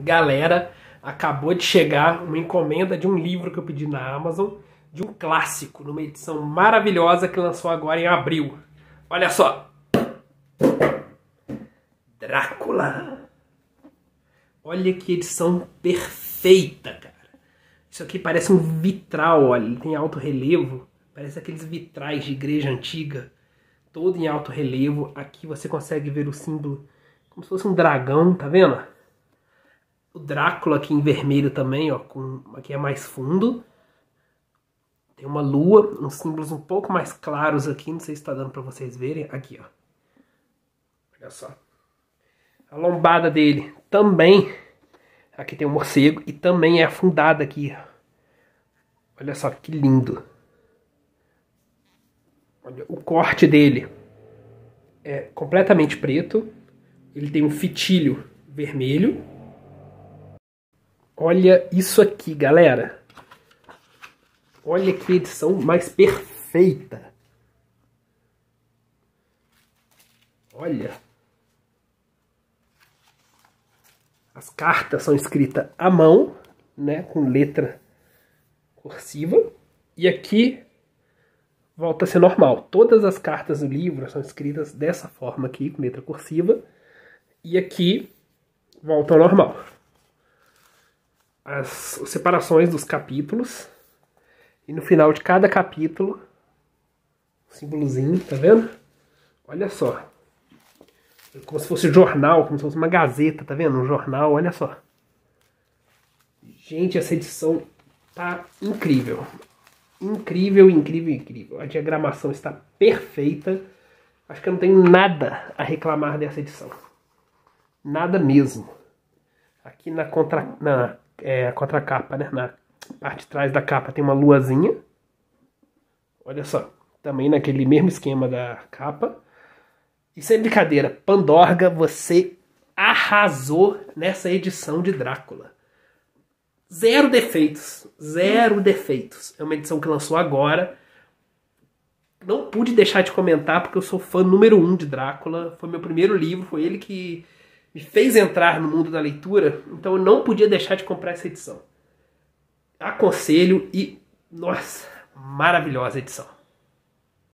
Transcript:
Galera, acabou de chegar uma encomenda de um livro que eu pedi na Amazon, de um clássico, numa edição maravilhosa que lançou agora em abril. Olha só! Drácula! Olha que edição perfeita, cara. Isso aqui parece um vitral, olha, ele tem alto relevo, parece aqueles vitrais de igreja antiga, todo em alto relevo. Aqui você consegue ver o símbolo como se fosse um dragão, tá vendo? O Drácula aqui em vermelho também, ó, com, aqui é mais fundo. Tem uma lua, uns símbolos um pouco mais claros aqui, não sei se está dando para vocês verem. Aqui, ó. Olha só. A lombada dele também. Aqui tem um morcego e também é afundada aqui. Olha só que lindo. Olha o corte dele. É completamente preto. Ele tem um fitilho vermelho Olha isso aqui, galera. Olha que edição mais perfeita. Olha. As cartas são escritas à mão, né, com letra cursiva. E aqui volta a ser normal. Todas as cartas do livro são escritas dessa forma aqui, com letra cursiva. E aqui volta ao normal as separações dos capítulos. E no final de cada capítulo, um símbolozinho, tá vendo? Olha só. É como se fosse um jornal, como se fosse uma gazeta, tá vendo? Um jornal, olha só. Gente, essa edição tá incrível. Incrível, incrível, incrível. A diagramação está perfeita. Acho que eu não tenho nada a reclamar dessa edição. Nada mesmo. Aqui na, contra... na é, a contracapa, né? Na parte de trás da capa tem uma luazinha. Olha só, também naquele mesmo esquema da capa. E sem é brincadeira, Pandorga, você arrasou nessa edição de Drácula. Zero defeitos. Zero defeitos. É uma edição que lançou agora. Não pude deixar de comentar porque eu sou fã número um de Drácula. Foi meu primeiro livro, foi ele que me fez entrar no mundo da leitura, então eu não podia deixar de comprar essa edição. Aconselho e, nossa, maravilhosa edição.